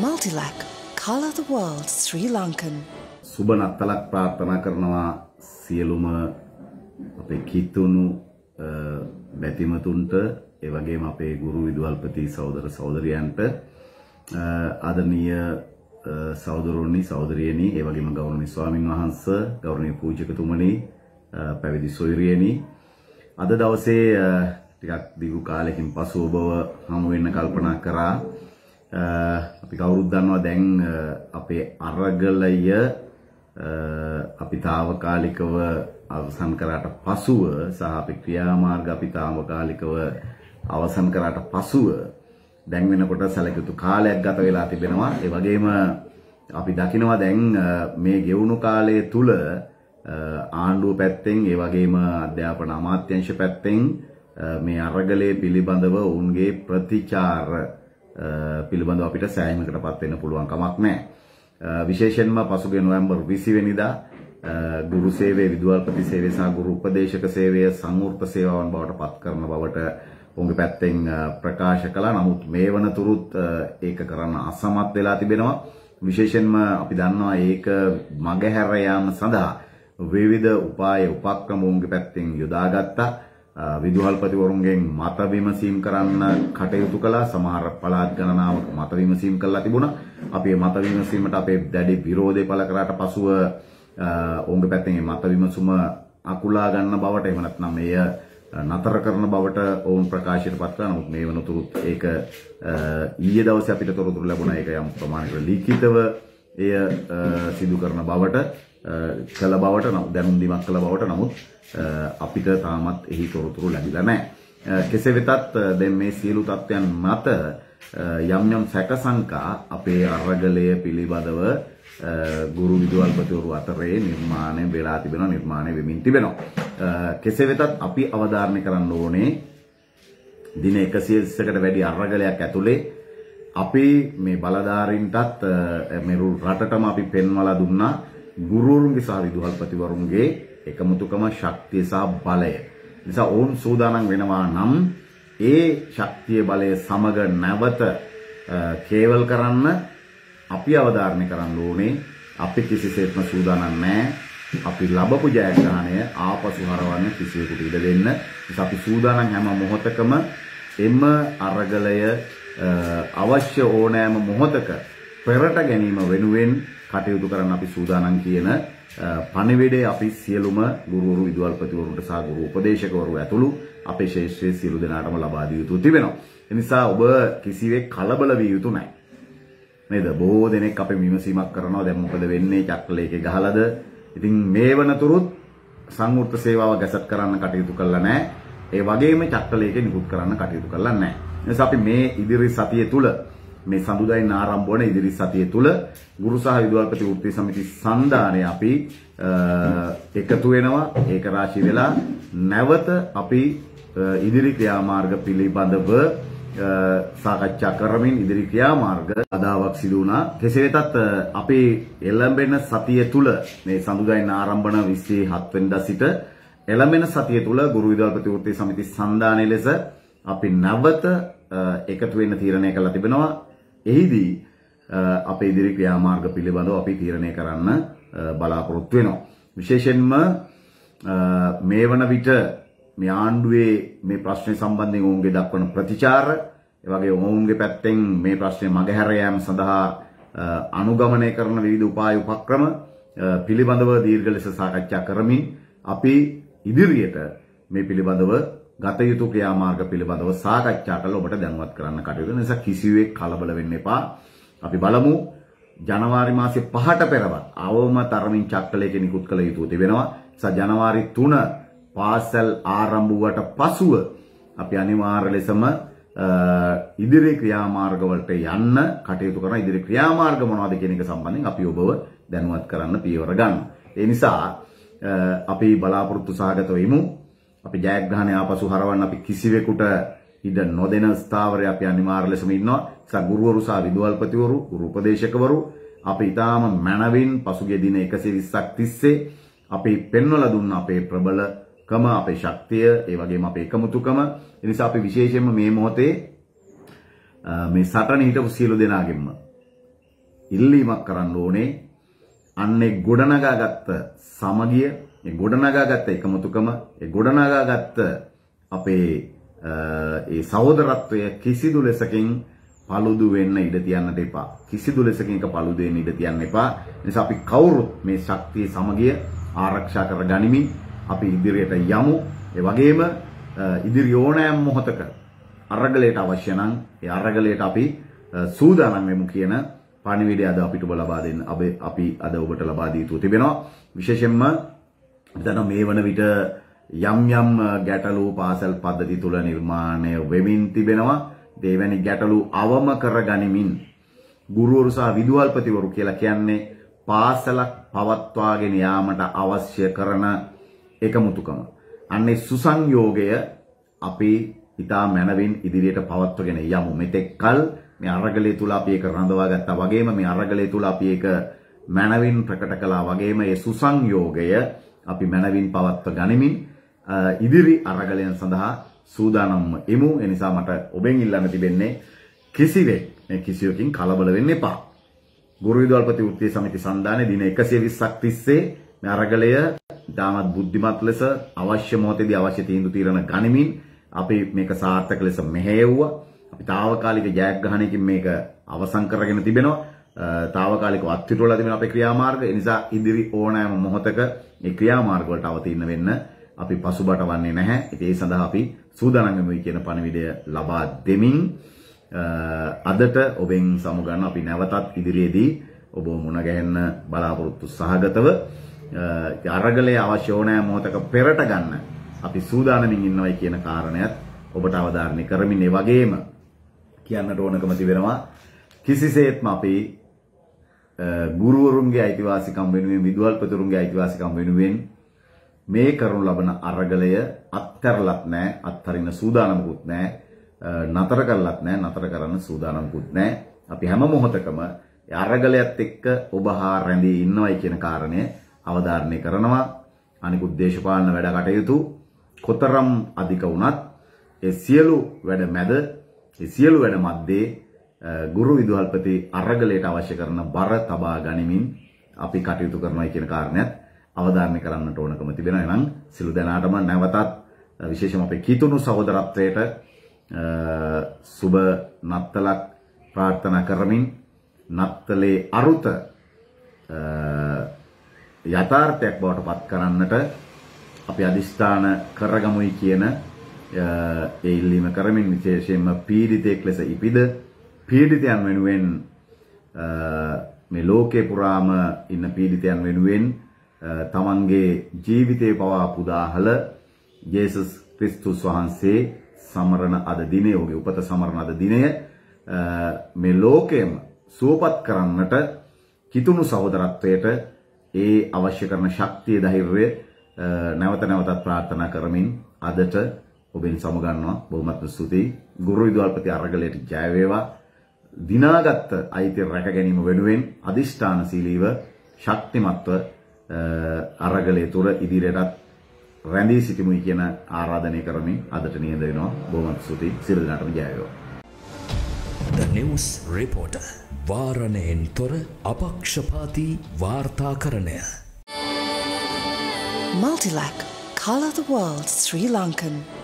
Multilac. Color the world Sri Lankan. සුබ නත්තලක් ප්‍රාර්ථනා කරනවා සියලුම අපේ කිතුණු බැතිමතුන්ට ඒ වගේම අපේ ගුරු විදුහල්පති සහෝදර සහෝදරියන්ට ආදරණීය සහෝදරුනි සහෝදරියනි ඒ වගේම ගෞරවනීය ස්වාමින් වහන්සේ ගෞරවනීය පූජකතුමනි පැවිදි සොයුරියනි අද දවසේ ටිකක් දිගු කාලෙකින් පසු ඔබව හමු වෙන්න කල්පනා කරා අපි කවුරුත් දන්නවා දැන් අපේ අරගලය අපි తాවකාලිකව අවසන් කරාට පසුව සහ අපේ ක්‍රියාමාර්ග අපි తాවකාලිකව අවසන් කරාට පසුව දැන් වෙනකොට සැලකියුතු කාලයක් ගත වෙලා තිබෙනවා ඒ වගේම අපි දකිනවා දැන් මේ ගෙවුණු කාලය තුල ආණ්ඩුව පැත්තෙන් ඒ වගේම අධ්‍යාපන අමාත්‍යංශ පැත්තෙන් මේ අරගලයේ පිළිබඳව ඔවුන්ගේ ප්‍රතිචාර පිළිබඳව අපිට සෑහීමකටපත් වෙන්න පුළුවන් කමක් නැහැ. විශේෂයෙන්ම පසුගිය නොවැම්බර් 20 වෙනිදා ගුරු සේවය, විදුහල්පති සේවය සහ ගුරු උපදේශක සේවය සංවෘත සේවාවන් බවට පත් කරන බවට ඔවුන්ගේ පැත්තෙන් ප්‍රකාශ කළා. නමුත් මේ වනතුරුත් ඒක කරන්න අසමත් වෙලා තිබෙනවා. විශේෂයෙන්ම අපි දන්නවා ඒක මගහැර යාම සඳහා විවිධ උපාය උපක්‍රම ඔවුන්ගේ පැත්තෙන් යොදාගත්තා. විදුහල්පතිවරුන්ගෙන් මත විමසීම් කරන්න කටයුතු කළා සමහර පළාත් ගණනාවක මත විමසීම් කළා තිබුණා අපි මේ මත විමසීමට අපේ දැඩි විරෝධය පළ කරාට පසුව ඔවුන්ගේ පැත්තෙන් මේ මත විමසුම අකුලා ගන්න බවට එහෙම නැත්නම් මේය නතර කරන බවට ඔවුන් ප්‍රකාශයට පත් කළා නමුත් මේ වෙනතුරුත් ඒක ඊයේ දවසේ අපිට තොරතුරු ලැබුණා ඒක යම් ප්‍රමාණයකට ලිඛිතව එය සිදු කරන බවට කළ බවට දැනුම් දීමක් කළ බවට නමුත් අපිට තාමත් එහි තොරතුරු ලැබිලා නැහැ. කෙසේ වෙතත් දැන් මේ සියලු තත්ත්වයන් මත යම් යම් සැකසංකා අපේ අරගලය පිළිබඳව ගුරු විදුහල්පතිවරු අතරේ නිර්මාණය වෙලා තිබෙනවා නිර්මාණය වෙමින් තිබෙනවා කෙසේ වෙතත් අපි අවධාරණය කරන්න ඕනේ දින 120කට වැඩි අරගලයක් ඇතුලේ අපි මේ බලධාරීන්ටත් මේ රටටම අපි පෙන්වලා දුන්නා ගුරුවරුන්ගේ සහ විදුහල්පතිවරුන්ගේ එකමුතුකම ශක්තිය සහ බලය. නිසා ඔවුන් සූදානම් වෙනවා නම් ඒ ශක්තිය බලය සමග නැවත කේවල් කරන්න අපි අවධාරණය කරන්න ඕනේ. අපි කිසිසේත්ම සූදානම් නැහැ. අපි ලැබපු ජයග්‍රහණය ආපසු හරවන්න කිසියෙකුට ඉඩ දෙන්න. නිසා අපි සූදානම් හැම මොහොතකම එම අරගලය අවශ්‍ය ඕනෑම මොහොතක පෙරට ගැනීම වෙනුවෙන් කටයුතු කරන්න අපි සූදානම් කියන පණිවිඩය අපි සියලුම ගුරුවරු විදුහල්පතිවරුන්ට සහ ගුරු උපදේශකවරු ඇතුළු අපේ ශේෂ්ත්‍රයේ සියලු දෙනාටම ලබා දිය යුතු තිබෙනවා. ඒ නිසා ඔබ කිසිවෙක් කලබල විය යුතු නැහැ. නේද බොහෝ දෙනෙක් අපි විමසීමක් කරනවා දැන් මොකද වෙන්නේ චක්‍රලේකේ ගහලාද ඉතින් මේ වනතුරුත් සංවෘත්ත සේවාව ගැසට් කරන්න කටයුතු කළා නැහැ ඒ වගේම චක්‍රලේකේ නිකුත් කරන්න කටයුතු කළා නැහැ නිසා අපි මේ ඉදිරි සතිය තුල මේ සඳුදායින් ආරම්භ වන ඉදිරි සතිය තුල ගුරු සහ විදුහල්පති වෘත්ති සමිති සන්ධානය අපි එකතු වෙනවා ඒක රාශි වෙලා නැවත අපි ඉදිරි ක්‍රියාමාර්ග පිළිබඳව සාකච්ඡා කරමින් ඉදිරි ක්‍රියාමාර්ග අදාවක් සිදු වුණා. කෙසේ වෙතත් අපේ එළඹෙන සතිය තුල මේ සඳුදායින් ආරම්භන 27 වෙනිදා සිට එළඹෙන සතිය තුල ගුරු විදුහල්පති වෘත්ති සමිති සන්ධානය ලෙස අපි නැවත එකතු වෙන්න තීරණය කළා තිබෙනවා එහිදී අපේ ඉදිරි ක්‍රියාමාර්ග පිළිබඳව අපි තීරණය කරන්න බලාපොරොත්තු වෙනවා. විශේෂයෙන්ම මේ වන විට මේ ආණ්ඩුවේ මේ ප්‍රශ්නය සම්බන්ධයෙන් ඔවුන්ගේ දක්වන ප්‍රතිචාර, ඒ වගේ ඔවුන්ගේ පැත්තෙන් මේ ප්‍රශ්නේ මගහැර යාම සඳහා අනුගමනය කරන විවිධ උපාය උපක්‍රම පිළිබඳව දීර්ඝ ලෙස සාකච්ඡා කරමින් අපි ඉදිරියට මේ පිළිබඳව ගත යුතු ක්‍රියාමාර්ග පිළිබඳව සාකච්ඡා කරලා ඔබට දැනුවත් කරන්න කටයුතු නිසා කිසිවෙක් කලබල වෙන්න එපා. අපි බලමු ජනවාරි මාසේ 5ට පෙරවත් අවම තරමින් චක්‍රලයක නිකුත් කළ යුතු තිබෙනවා. නිසා ජනවාරි 3 පාසල් ආරම්භ වුවට පසුව අපි අනිවාර්ය ලෙසම ඉදිරි ක්‍රියාමාර්ගවලට යන්න කටයුතු කරන ඉදිරි ක්‍රියාමාර්ග මොනවද කියන එක සම්බන්ධයෙන් අපි ඔබව දැනුවත් කරන්න පියවර ගන්න. ඒ නිසා අපි බලාපොරොත්තු සහගත වෙමු. අපි ජයග්‍රහණය ආපසු හරවන්න අපි කිසිවෙකුට ඉඩ නොදෙන ස්ථාවරය අපි අනිවාර්ය ලෙසම ඉන්නවා. ඒසා ගුරුවරු සහ විදුහල්පතිවරු, ගුරු උපදේශකවරු අපි ඊටාම මනවින් පසුගිය දින 120ක් තිස්සේ අපි පෙන්වලා දුන්න අපේ ප්‍රබලකම, අපේ ශක්තිය, ඒ වගේම අපේ එකමුතුකම. ඒ නිසා අපි විශේෂයෙන්ම මේ මොහොතේ මේ සටන හිටපු සියලු දෙනාගෙන්ම ඉල්ලීමක් කරන්න ඕනේ අන්න ඒ ගොඩනගාගත්ත සමගිය, ඒ ගොඩනගාගත්ත එකමුතුකම, ඒ ගොඩනගාගත්ත අපේ ඒ සහෝදරත්වය කිසිදු ලෙසකින් paludu වෙන්න ඉඩ තියන්නට එපා. කිසිදු ලෙසකින් එක paludu වෙන්න ඉඩ තියන්න එපා. නිසා අපි කවුරුත් මේ ශක්තිය සමගිය ආරක්ෂා කර ගනිමින් අපි ඉදිරියට යමු. ඒ වගේම ඉදිරි ඕනෑම මොහොතක අරගලයට අවශ්‍ය නම් ඒ අරගලයට අපි සූදානම් වෙමු කියන පණිවිඩය අද අපිට ඔබ ලබා දෙන්න අපි අපි අද ඔබට ලබා දී යුතු තිබෙනවා විශේෂයෙන්ම දැන් මේ වන විට යම් යම් ගැටලු පාසල් පද්ධති තුල නිර්මාණය වෙමින් තිබෙනවා දෙවැනි ගැටලු අවම කර ගනිමින් ගුරුවරු සහ විදුහල්පතිවරු කියලා කියන්නේ පාසලක් පවත්වාගෙන යාමට අවශ්‍ය කරන එකමුතුකම අන්නේ සුසංයෝගය අපි ඉතා මැනවින් ඉදිරියට පවත්වගෙන යමු මෙතෙක් කල මේ අරගලය තුල අපි ඒක රඳවා ගත්තා වගේම මේ අරගලය තුල අපි ඒක මනවින් ප්‍රකට කළා වගේම ඒ සුසංයෝගය අපි මනවින් පවත්ව ගනිමින් ඉදිරි අරගලයන් සඳහා සූදානම් එමු ඒ නිසා මට ඔබෙන් ඉල්ලන්න තිබෙන්නේ කිසිවෙක් මේ කිසියකින් කලබල වෙන්න එපා ගුරු විදුල්පති වෘත්තීය සමිති සන්දානයේ දින 120ක් තිස්සේ මේ අරගලය දාමත් බුද්ධිමත් ලෙස අවශ්‍ය මොහොතේදී අවශ්‍ය තීන්දුව తీරන ගනිමින් අපි මේක සාර්ථක ලෙස මෙහෙයවුවා අපි తాවකාලික ජයග්‍රහණයකින් මේක අවසන් කරගෙන තිබෙනවා. తాවකාලිකව අත්විඳලා තිබෙන අපේ ක්‍රියාමාර්ග. ඒ නිසා ඉදිරි ඕනෑම මොහොතක මේ ක්‍රියාමාර්ග වලට අවතීන වෙන්න අපි පසුබට වන්නේ නැහැ. ඉතින් ඒ සඳහා අපි සූදානම් වෙමු කියන පණිවිඩය ලබා දෙමින් අදට ඔබෙන් සමුගන්න අපි නැවතත් ඉදිරියේදී ඔබ මුණ ගැහෙන්න බලාපොරොත්තු සහගතව අරගලයේ අවශ්‍ය ඕනෑ මොහොතක පෙරට ගන්න අපි සූදානමින් ඉන්නවයි කියන කාරණයත් ඔබට අවධාරණය කරමින් ඒ වගේම කියන්නට ඕනකම තිබෙනවා. කිසිසේත්ම අපි ගුරුවරුන්ගේ අයිතිවාසිකම් වෙනුවෙන් විදුහල්පතිවරුන්ගේ අයිතිවාසිකම් වෙනුවෙන් මේ කරනු ලබන අරගලය අත්හැරලත් නැහැ, අත්හරින සූදානමකුත් නැහැ, නතර කරලත් නැහැ, නතර කරන්න සූදානමකුත් නැහැ. අපි හැම මොහොතකම අරගලයත් එක්ක ඔබ හා රැඳී ඉන්නවයි කියන කාරණය අවධාරණය කරනවා. අනිකුත් දේශපාලන වැඩ කටයුතු කොතරම් අධික වුණත් ඒ සියලු වැඩ මැද ඒ සියලු වෙන මැද්දේ ගුරු විදුහල්පති අරගලයට අවශ්‍ය කරන බර තබා ගනිමින් අපි කටයුතු කරනවා කියන කාරණයත් අවධාරණය කරන්නට ඕනකම තිබෙනවා. එනම් සිළු දනාටම නැවතත් විශේෂම අපේ කීතුණු සහෝදරත්වයට සුබ නත්තලක් ප්‍රාර්ථනා කරමින් නත්තලේ අරුත යථාර්ථයක් බවට පත් කරන්නට අපි අදිස්ථාන කරගමුයි කියන ඒ ඉල්ලීම කරමින් විශේෂයෙන්ම පීඩිතෙක් ලෙස ඉපිද පීඩිතයන් වෙනුවෙන් මේ ලෝකේ පුරාම ඉන්න පීඩිතයන් වෙනුවෙන් තමන්ගේ ජීවිතේ පවා පුදාහල ජේසුස් ක්‍රිස්තුස් වහන්සේ සමරන අද දිනේ ඔහුගේ උපත සමරන අද දිනය මේ ලෝකෙම සුවපත් කරන්නට කිතුණු සහෝදරත්වයට ඒ අවශ්‍ය කරන ශක්තිය ධෛර්යය නැවත නැවතත් ප්‍රාර්ථනා කරමින් අදට ඔබෙන් සමගන්නවා බොහොමත්ම ස්තුතියි. ගුරු විදුහල්පති අරගලයට ජය වේවා. දිනාගත් අයිතිය රැක ගැනීම වෙනුවෙන් අදිෂ්ඨානශීලීව ශක්තිමත්ව අරගලය තුර ඉදිරියටත් රැඳී සිටිමුයි කියන ආරාධනය කරමින් අදට නියද වෙනවා. බොහොමත්ම ස්තුතියි. සියලු දෙනාටම ජය වේවා. The News Reporter වාරණයෙන් තොර අපක්ෂපාති වාර්තාකරණය Multilac Colour the World Sri Lankan